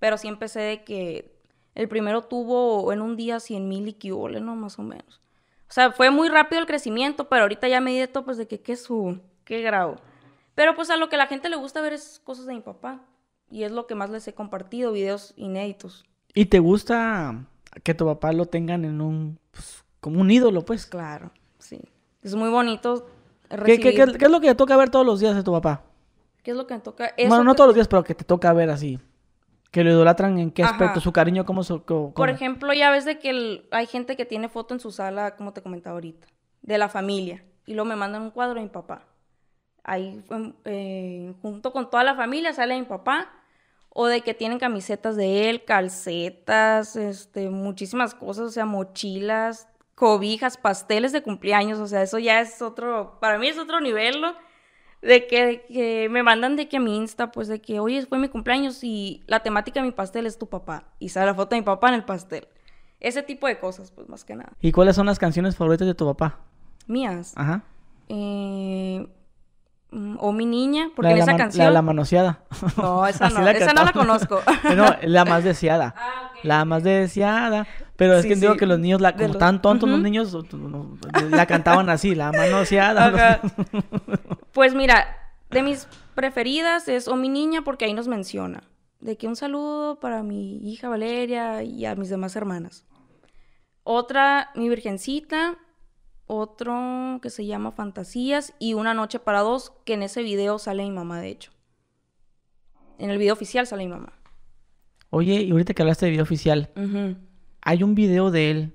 Pero sí empecé de que el primero tuvo en un día 100 mil iquioles, ¿no? Más o menos. O sea, fue muy rápido el crecimiento, pero ahorita ya me di de todo, pues, de que, ¿qué su? ¿Qué grado? Pero pues a lo que la gente le gusta ver es cosas de mi papá. Y es lo que más les he compartido, videos inéditos. ¿Y te gusta que tu papá lo tengan en un, pues, como un ídolo, pues? pues? Claro, sí. Es muy bonito. Recibir... ¿Qué, es lo que te toca ver todos los días de tu papá? ¿Qué es lo que me toca? bueno, no todos los días, pero que te toca ver así. Que lo idolatran en qué aspecto, su cariño, cómo, su, Por ejemplo, ya ves de que hay gente que tiene foto en su sala, como te comentaba ahorita, de la familia. Y luego me mandan un cuadro de mi papá ahí em, eh, junto con toda la familia sale mi papá, o de que tienen camisetas de él, calcetas, este, muchísimas cosas, o sea, mochilas, cobijas, pasteles de cumpleaños, o sea, eso ya es otro, para mí es otro nivel, ¿no? De que, me mandan de que a mi Insta, pues de que, oye, fue mi cumpleaños y la temática de mi pastel es tu papá. Y sale la foto de mi papá en el pastel. Ese tipo de cosas, pues más que nada. ¿Y cuáles son las canciones favoritas de tu papá? Mías. Ajá. Eh, Mm, o mi niña, porque esa canción... La, manoseada. [LAUGHS] No, [LAUGHS] esa no, la esa no la conozco. [LAUGHS] no, la más deseada. Ah, la más deseada. Pero es que digo que los niños, la, como tan tontos los niños, la cantaban así, la manoseada. pues mira, de mis preferidas es O mi niña, porque ahí nos menciona. De que un saludo para mi hija Valeria y a mis demás hermanas. Otra, mi virgencita, otro que se llama Fantasías y Una Noche para Dos, que en ese video sale mi mamá, de hecho. En el video oficial sale mi mamá. Oye, y ahorita que hablaste de video oficial, hay un video de él,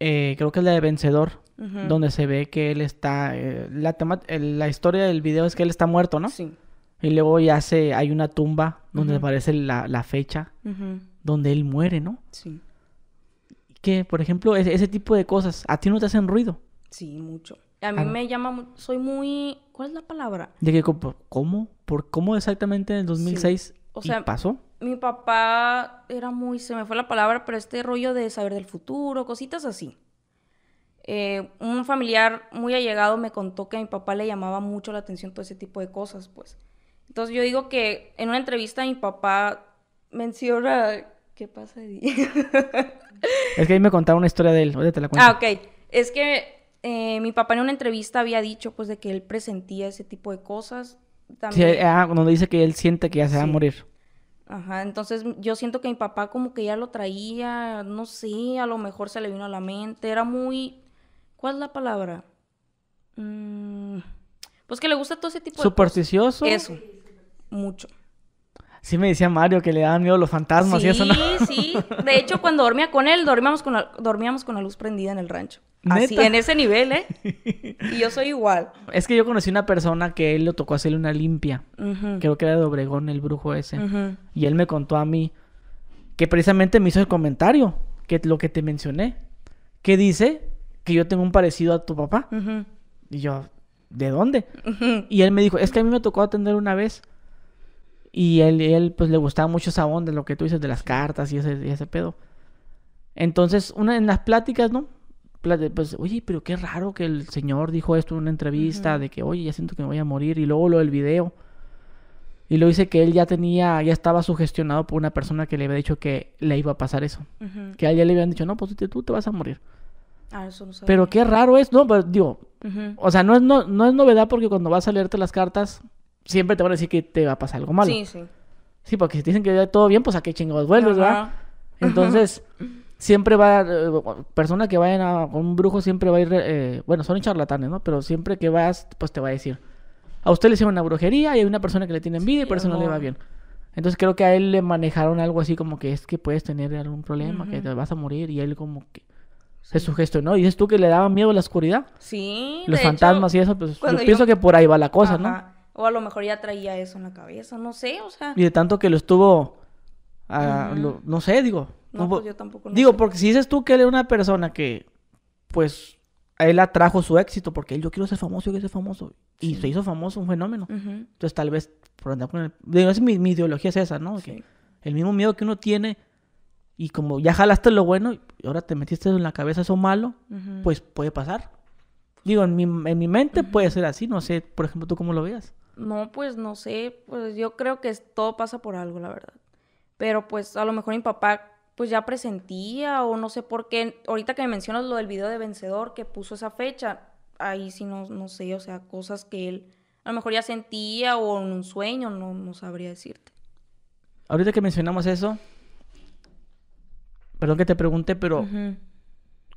eh, creo que es la de Vencedor, donde se ve que él está. Eh, la, la historia del video es que él está muerto, ¿no? Sí. Y luego ya se, hay una tumba donde aparece la, fecha donde él muere, ¿no? Sí. Que, por ejemplo, ese tipo de cosas, ¿a ti no te hacen ruido? Sí, mucho. A mí ah, me llama, soy muy, ¿cuál es la palabra? ¿De qué? ¿Cómo? ¿Por cómo exactamente en el 2006 o sea, pasó? Mi papá era muy, se me fue la palabra, pero este rollo de saber del futuro, cositas así. Eh, un familiar muy allegado me contó que a mi papá le llamaba mucho la atención todo ese tipo de cosas, pues. Entonces yo digo que en una entrevista mi papá menciona, ¿qué pasa? es que ahí me contaba una historia de él, Ah, ok. Es que eh, mi papá en una entrevista había dicho pues de que él presentía ese tipo de cosas. Sí, eh, ah, cuando dice que él siente que ya se va a morir. Ajá, entonces yo siento que mi papá como que ya lo traía, no sé, a lo mejor se le vino a la mente, era muy... ¿Cuál es la palabra? Mm, pues que le gusta todo ese tipo de... Supersticioso. Eso, mucho. Sí me decía Mario que le daban miedo los fantasmas y eso, ¿no? Sí, sí. De hecho, cuando dormía con él, dormíamos con la, dormíamos con la luz prendida en el rancho. Así, en ese nivel, ¿eh? [LAUGHS] Y yo soy igual. Es que yo conocí una persona que él le tocó hacerle una limpia. Creo que era de Obregón, el brujo ese. Y él me contó a mí que precisamente me hizo el comentario, que lo que te mencioné, que dice que yo tengo un parecido a tu papá. Y yo, ¿de dónde? Y él me dijo, es que a mí me tocó atender una vez y él, él pues le gustaba mucho esa de lo que tú dices, de las cartas y ese, y ese pedo. Entonces, una, en las pláticas, ¿no? Pues, oye, pero qué raro que el señor dijo esto en una entrevista, de que, oye, ya siento que me voy a morir, y luego lo del video. Y lo dice que él ya tenía, ya estaba sugestionado por una persona que le había dicho que le iba a pasar eso. Que a ella le habían dicho, no, pues tú te vas a morir. Ah, eso no pero qué raro es, no, pero pues, digo, o sea, no no, no es novedad porque cuando vas a leerte las cartas, siempre te van a decir que te va a pasar algo malo. Sí, sí. Sí, porque si te dicen que todo bien, pues a qué chingados vuelves, ¿verdad? Entonces, [LAUGHS] siempre va, eh, persona que vayan a un brujo siempre va a ir, eh, bueno, son charlatanes, ¿no? Pero siempre que vas, pues te va a decir, a usted le hicieron una brujería y hay una persona que le tiene envidia y por eso no le va bien. Entonces creo que a él le manejaron algo así como que es que puedes tener algún problema, que te vas a morir y él como que se Y Dices tú que le daba miedo la oscuridad. Sí. Los fantasmas y eso, pues pienso que por ahí va la cosa, ¿no? O a lo mejor ya traía eso en la cabeza, no sé, o sea. Y de tanto que lo estuvo. Ah, no sé, digo. No, pues yo tampoco. No digo, porque si dices tú que él era una persona que, pues, a él atrajo su éxito, porque él, yo quiero ser famoso, yo quiero ser famoso. Y se hizo famoso, un fenómeno. Entonces, tal vez, por andar con Digo, es mi, ideología es esa, ¿no? Que el mismo miedo que uno tiene, y como ya jalaste lo bueno, y ahora te metiste en la cabeza eso malo, pues puede pasar. Digo, en mi, en mi mente puede ser así, no sé, por ejemplo, tú cómo lo veas. No, pues no sé, pues yo creo que todo pasa por algo, la verdad. Pero pues a lo mejor mi papá pues ya presentía o no sé por qué. Ahorita que me mencionas lo del video de vencedor que puso esa fecha, ahí sí no, no sé, o sea, cosas que él a lo mejor ya sentía o en un sueño, no, no sabría decirte. Ahorita que mencionamos eso, perdón que te pregunte, pero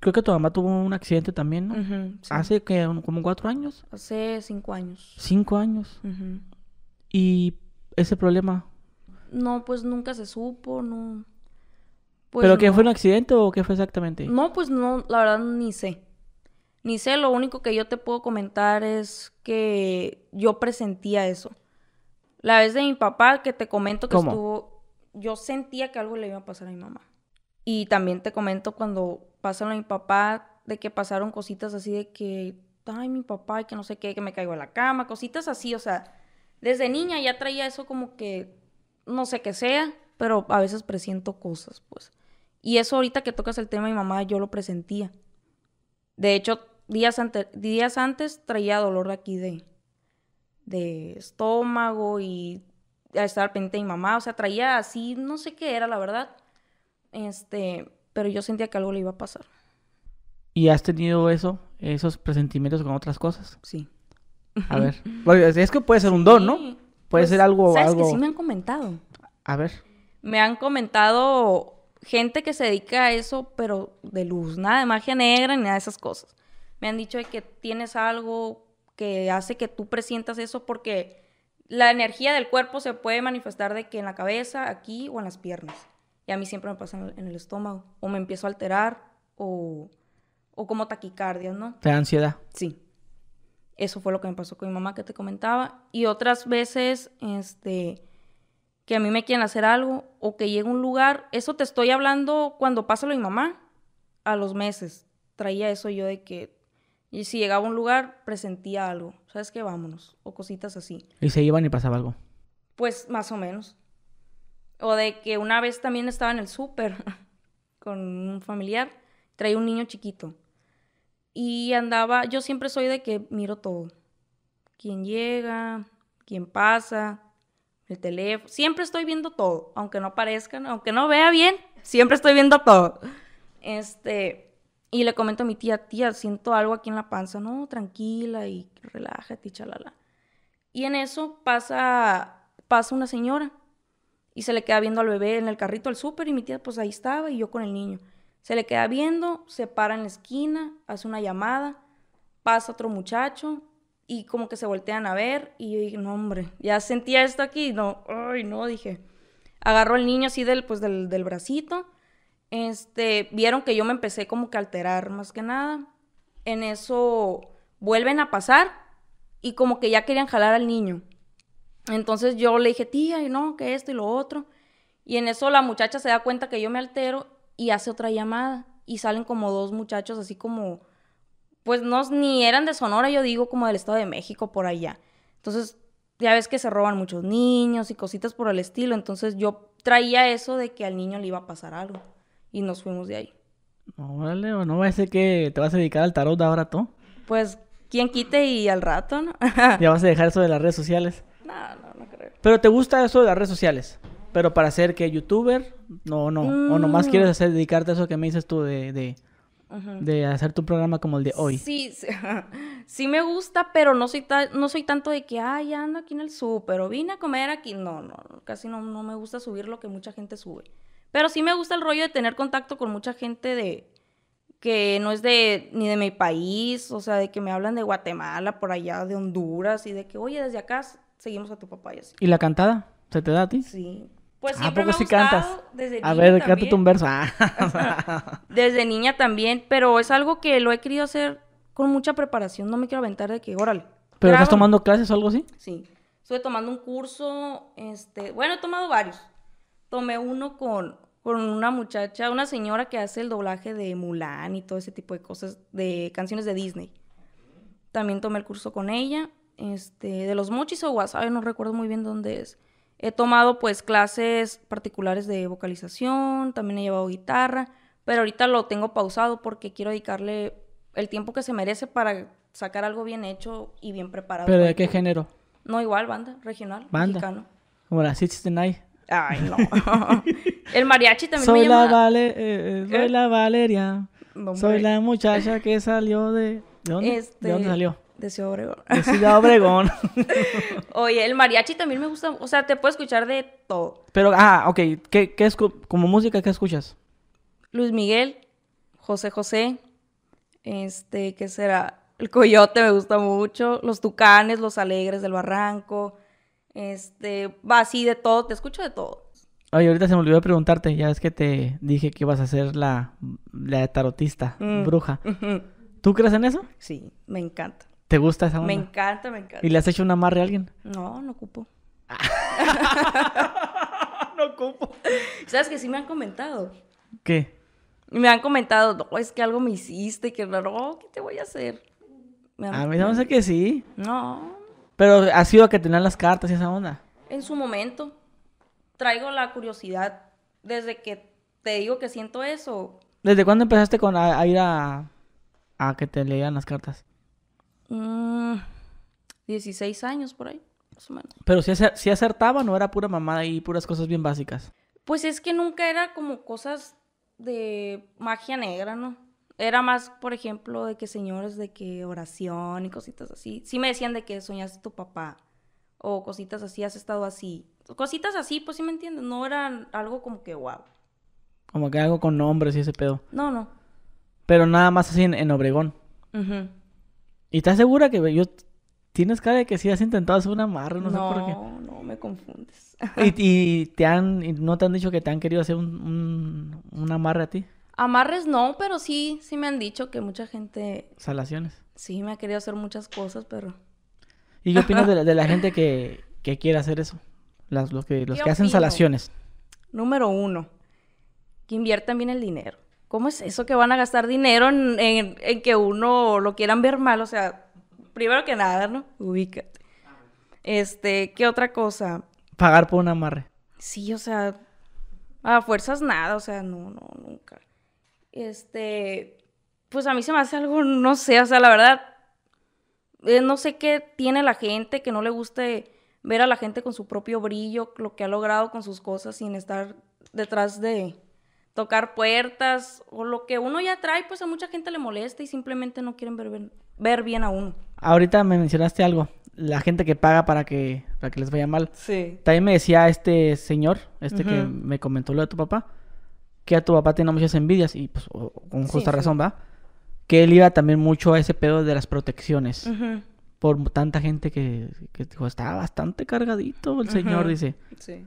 Creo que tu mamá tuvo un accidente también, ¿no? Hace que como cuatro años. Hace cinco años. Cinco años. ¿Y ese problema? No, pues nunca se supo, no. Pues ¿Pero qué fue un accidente o qué fue exactamente? No, pues no, la verdad ni sé. Ni sé, lo único que yo te puedo comentar es que yo presentía eso. La vez de mi papá que te comento que estuvo, yo sentía que algo le iba a pasar a mi mamá. Y también te comento cuando pasan a mi papá, de que pasaron cositas así de que, ay, mi papá, que no sé qué, que me caigo a la cama, cositas así, o sea, desde niña ya traía eso como que, no sé qué sea, pero a veces presiento cosas, pues. Y eso ahorita que tocas el tema de mi mamá, yo lo presentía. De hecho, días, días antes traía dolor de aquí de, de estómago y a estar pendiente de mi mamá. O sea, traía así, no sé qué era, la verdad. Este, pero yo sentía que algo le iba a pasar. ¿Y has tenido eso, esos presentimientos con otras cosas? Sí. A ver. [LAUGHS] es que puede ser un don, ¿no? Puede pues, ser algo. ¿Sabes algo... que sí me han comentado? A ver. Me han comentado gente que se dedica a eso, pero de luz, nada de magia negra ni nada de esas cosas. Me han dicho que tienes algo que hace que tú presientas eso porque la energía del cuerpo se puede manifestar de que en la cabeza, aquí o en las piernas a mí siempre me pasa en el estómago. O me empiezo a alterar o, o como taquicardia, ¿no? ¿Te ansiedad? Sí. Eso fue lo que me pasó con mi mamá que te comentaba. Y otras veces, este, que a mí me quieren hacer algo o que llegue un lugar. Eso te estoy hablando cuando pasa lo de mi mamá, a los meses. Traía eso yo de que y si llegaba a un lugar, presentía algo. ¿Sabes qué? Vámonos. O cositas así. ¿Y se iban y pasaba algo? Pues más o menos. O de que una vez también estaba en el súper [LAUGHS] con un familiar, traía un niño chiquito. Y andaba, yo siempre soy de que miro todo. Quién llega, quién pasa, el teléfono. Siempre estoy viendo todo, aunque no parezcan, aunque no vea bien, siempre estoy viendo todo. Este, y le comento a mi tía, tía, siento algo aquí en la panza, no, tranquila y relájate y chalala. Y en eso pasa, pasa una señora y se le queda viendo al bebé en el carrito al súper y mi tía pues ahí estaba y yo con el niño. Se le queda viendo, se para en la esquina, hace una llamada, pasa otro muchacho y como que se voltean a ver y yo dije, no hombre, ya sentía esto aquí, no, ay no, dije. Agarró al niño así del, pues del, del bracito, este, vieron que yo me empecé como que a alterar más que nada. En eso vuelven a pasar y como que ya querían jalar al niño. Entonces yo le dije, tía, y no, que esto y lo otro. Y en eso la muchacha se da cuenta que yo me altero y hace otra llamada. Y salen como dos muchachos así como, pues no, ni eran de Sonora, yo digo, como del Estado de México, por allá. Entonces, ya ves que se roban muchos niños y cositas por el estilo. Entonces yo traía eso de que al niño le iba a pasar algo. Y nos fuimos de ahí. Órale, no va a ser que te vas a dedicar al tarot de ahora tú. Pues, quien quite y al rato, [LAUGHS] ya vas a dejar eso de las redes sociales. No, no, no creo. Pero te gusta eso de las redes sociales. Pero para ser que youtuber, no, no. O nomás quieres mm. hacer, dedicarte a eso que me dices tú de, de, hacer tu programa como el de hoy. Sí, sí, [LAUGHS] me gusta, pero no soy, no soy tanto de que, ay, ando aquí en el súper o vine a comer aquí. No, no, casi no, no me gusta subir lo que mucha gente sube. Pero sí me gusta el rollo de tener contacto con mucha gente de que no es de ni de mi país, o sea, de que me hablan de Guatemala, por allá, de Honduras, y de que, oye, desde acá seguimos a tu papá y así. ¿Y la cantada? ¿Se te da a ti? Sí. Pues ah, sí cantas? desde niña. A ver, cántate un verso. Ah. [LAUGHS] desde niña también, pero es algo que lo he querido hacer con mucha preparación. No me quiero aventar de que, órale. ¿Pero estás tomando clases o algo así? Sí. Estuve tomando un curso, este, bueno, he tomado varios. Tomé uno con, con una muchacha, una señora que hace el doblaje de Mulan y todo ese tipo de cosas, de canciones de Disney. También tomé el curso con ella este, de los mochis o wasabi, no recuerdo muy bien dónde es. He tomado pues clases particulares de vocalización, también he llevado guitarra, pero ahorita lo tengo pausado porque quiero dedicarle el tiempo que se merece para sacar algo bien hecho y bien preparado. ¿Pero de qué género? No, igual, banda, regional, banda. mexicano. Como la Ay, no. [LAUGHS] el mariachi también soy me llama... La vale, soy la eh, eh, ¿Eh? Valeria. soy la muchacha [LAUGHS] que salió de... dónde, ¿De dónde este, salió? De Ciudad Obregón. De Obregón. [LAUGHS] Oye, el mariachi también me gusta. O sea, te puedo escuchar de todo. Pero, ah, ok. ¿Qué, es como música? ¿Qué escuchas? Luis Miguel, José José. Este, ¿qué será? El Coyote me gusta mucho. Los Tucanes, Los Alegres del Barranco. Este, va así de todo. Te escucho de todo. Oye, ahorita se me olvidó preguntarte, ya es que te dije que ibas a ser la, la tarotista, mm. bruja. ¿Tú crees en eso? Sí, me encanta. ¿Te gusta esa onda? Me encanta, me encanta. ¿Y le has hecho una amarre a alguien? No, no ocupo. [LAUGHS] no ocupo. ¿Sabes que sí me han comentado? ¿Qué? Me han comentado, es que algo me hiciste, que raro, oh, ¿qué te voy a hacer? A mí no sé que sí. No. Pero ha sido que tenían las cartas y esa onda. En su momento. Traigo la curiosidad desde que te digo que siento eso. ¿Desde cuándo empezaste con a, ir a, a que te leían las cartas? 16 mm, años por ahí, más o menos. Pero si, si acertaba, no era pura mamada y puras cosas bien básicas. Pues es que nunca era como cosas de magia negra, ¿no? Era más, por ejemplo, de que señores, de que oración y cositas así. si me decían de que soñaste tu papá o cositas así, has estado así. Cositas así, pues sí me entiendes, no eran algo como que wow. Como que algo con nombres y ese pedo. No, no. Pero nada más así en, Obregón. Ajá. ¿Y estás segura que yo tienes cara de que sí has intentado hacer un amarre? No, no sé qué. No, no me confundes. ¿Y, [LAUGHS] y te han, no te han dicho que te han querido hacer un, un, amarre a ti? Amarres no, pero sí, sí me han dicho que mucha gente. Salaciones. Sí, me ha querido hacer muchas cosas, pero. ¿Y qué opinas de la, [LAUGHS] gente que, quiere hacer eso? Las, los que, los que hacen salaciones. Número uno, que inviertan bien el dinero. ¿cómo es eso que van a gastar dinero en, que uno lo quieran ver mal? O sea, primero que nada, ¿no? Ubícate. Este, ¿qué otra cosa? Pagar por un amarre. Sí, o sea, a fuerzas nada, o sea, no, no, nunca. Este, pues a mí se me hace algo, no sé, o sea, la verdad, eh, no sé qué tiene la gente que no le guste ver a la gente con su propio brillo, lo que ha logrado con sus cosas sin estar detrás de, tocar puertas o lo que uno ya trae, pues a mucha gente le molesta y simplemente no quieren ver, ver, bien a uno. Ahorita me mencionaste algo, la gente que paga para que, para que les vaya mal. Sí. También me decía este señor, este que me comentó lo de tu papá, que a tu papá tiene muchas envidias y pues con justa razón, ¿va? Que él iba también mucho a ese pedo de las protecciones. Por tanta gente que, que dijo, está bastante cargadito el señor, dice. Sí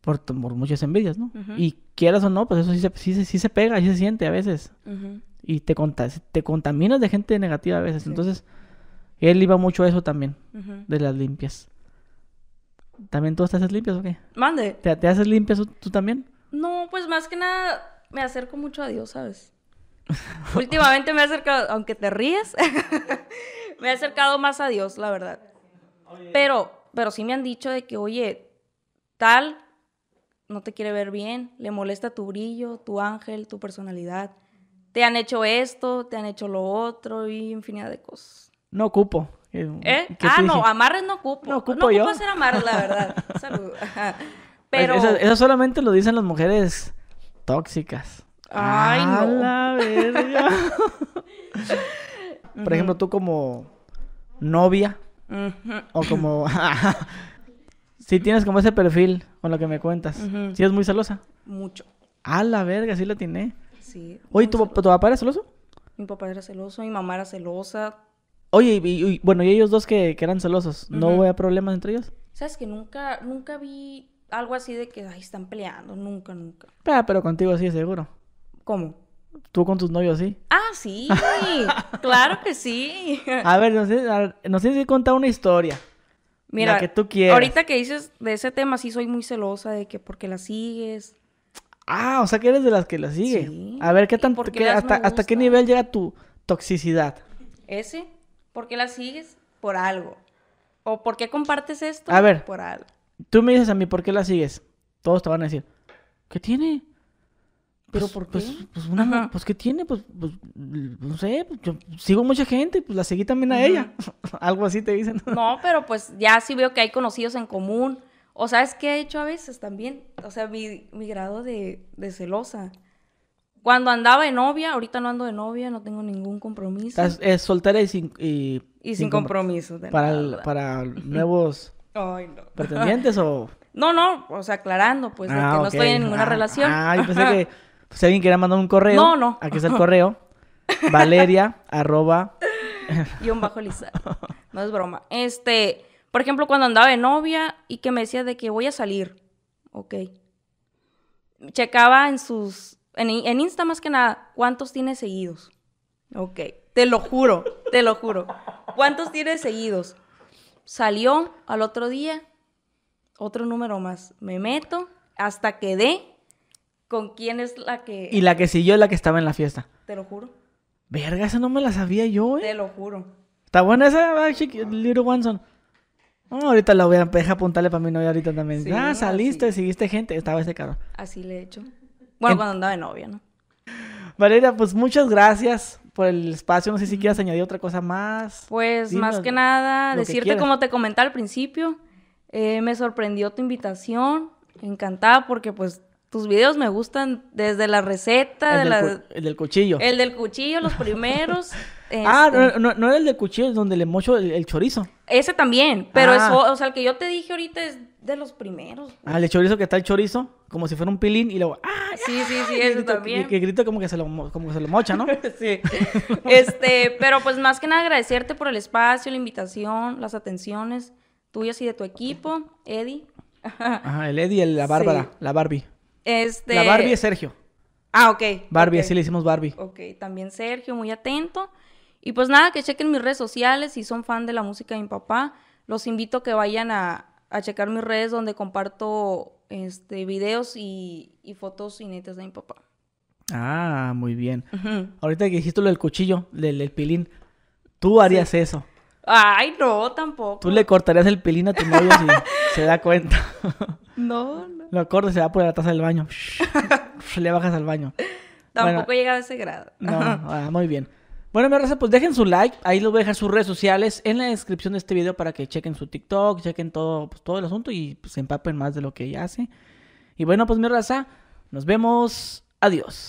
por, muchas envidias, ¿no? Y quieras o no, pues eso sí se, sí, sí se pega, sí se siente a veces. Y te, te contaminas de gente negativa a veces. Entonces, él iba mucho a eso también, de las limpias. ¿También tú te haces limpias o qué? Mande. ¿Te, haces limpias tú, también? No, pues más que nada me acerco mucho a Dios, ¿sabes? [LAUGHS] Últimamente me he acercado, aunque te ríes, [LAUGHS] me he acercado más a Dios, la verdad. Pero, pero sí me han dicho de que, oye, tal no te quiere ver bien, le molesta tu brillo, tu ángel, tu personalidad. Te han hecho esto, te han hecho lo otro y infinidad de cosas. No ocupo. ¿Eh? ¿Eh? Ah, no, amarres no ocupo. No ocupo, no yo. ocupo hacer amarres, la verdad. [LAUGHS] Salud. Pero... Eso, solamente lo dicen las mujeres tóxicas. Ay, no. la verga. [LAUGHS] Por ejemplo, tú como novia o como... [LAUGHS] si tienes como ese perfil con lo que me cuentas. ¿Si ¿Sí es muy celosa? Mucho. A la verga, sí la tiene. Sí. Oye, ¿tu, papá era celoso? Mi papá era celoso, mi mamá era celosa. Oye, y, bueno, y ellos dos que, eran celosos, ¿no hubo problemas entre ellos? Sabes que nunca, nunca vi algo así de que ahí están peleando, nunca, nunca. Ah, pero contigo sí, seguro. ¿Cómo? ¿Tú con tus novios sí? Ah, sí, [LAUGHS] claro que sí. a ver, no sé nos tienes que contar una historia. Mira, ahorita que dices de ese tema, sí soy muy celosa de que porque la sigues. Ah, o sea que eres de las que la sigue. A ver, ¿qué tan hasta, qué nivel llega tu toxicidad? Ese, ¿por qué la sigues? Por algo. ¿O por qué compartes esto? A ver, por Tú me dices a mí, ¿por qué la sigues? Todos te van a decir, ¿qué tiene? ¿Pero pues, por pues, qué? Pues, una, pues ¿qué tiene? Pues, pues no sé, pues, yo sigo mucha gente, pues la seguí también a ella. [LAUGHS] Algo así te dicen. No, [LAUGHS] pero pues ya sí veo que hay conocidos en común. O sabes que he hecho a veces también. O sea, mi, grado de, celosa. Cuando andaba de novia, ahorita no ando de novia, no tengo ningún compromiso. Es, soltera y sin... Y, sin, compromiso. para, para nuevos [CLEARS THROAT] Ay, pretendientes o... [LAUGHS] No, no, o sea, aclarando, pues, ah, que no estoy en ninguna ah, relación. Ah, pensé que si alguien quiere mandar un correo, no, no. aquí está el correo. [LAUGHS] Valeria, arroba... Y [LAUGHS] un bajo Lisa. No es broma. Este, por ejemplo, cuando andaba de novia y que me decía de que voy a salir. Ok. Checaba en sus... En, en Insta más que nada, ¿cuántos tiene seguidos? Ok. Te lo juro, te lo juro. ¿Cuántos tiene seguidos? Salió al otro día, otro número más. Me meto hasta que dé con quién es la que... Y la que siguió la que estaba en la fiesta. Te lo juro. Verga, esa no me la sabía yo, eh. Te lo juro. Está buena esa, ah, Little Wanson. Ah, ahorita la voy a dejar apuntarle para mi novia ahorita también. ah, saliste, así. seguiste gente. Estaba ese cabrón. Así le he hecho. Bueno, cuando andaba de novia, ¿no? Valeria, pues muchas gracias por el espacio. No sé si quieras añadir otra cosa más. Pues más que nada, decirte como te comentaba al principio, eh, me sorprendió tu invitación. Encantada porque pues tus videos me gustan desde la receta. El, del, cuchillo. El del cuchillo, los primeros. [LAUGHS] Este ah, no, no, no, era el del cuchillo, es donde le mocho el, chorizo. Ese también, pero ah. eso, o sea, el que yo te dije ahorita es de los primeros. Ah, el chorizo que está el chorizo, como si fuera un pilín y luego, ¡ah! Sí, sí, sí, eso también Y Que, grita como que se lo, mocha, ¿no? [LAUGHS] sí. este, pero pues más que nada agradecerte por el espacio, la invitación, las atenciones tuyas y de tu equipo, Eddie. Ajá, el Eddie y la Bárbara, la Barbie. Este la Barbie es Sergio. Ah, ok. Barbie, así le hicimos Barbie. Ok, también Sergio, muy atento. Y pues nada, que chequen mis redes sociales si son fan de la música de mi papá. Los invito a que vayan a, checar mis redes donde comparto este, videos y, y fotos de mi papá. Ah, muy bien. Ahorita que dijiste lo del cuchillo, del, pilín, tú harías eso. Ay, no, tampoco. Tú le cortarías el pelín a tu novio si [LAUGHS] se da cuenta. No, no. Lo acordes, se va por la taza del baño. le bajas al baño. Tampoco he llegado a ese grado. No, ah, muy bien. Bueno, mi raza, pues dejen su like. Ahí les voy a dejar sus redes sociales en la descripción de este video para que chequen su TikTok, chequen todo, pues, todo el asunto y pues, se empapen más de lo que ella hace. Y bueno, pues mi raza, nos vemos. Adiós.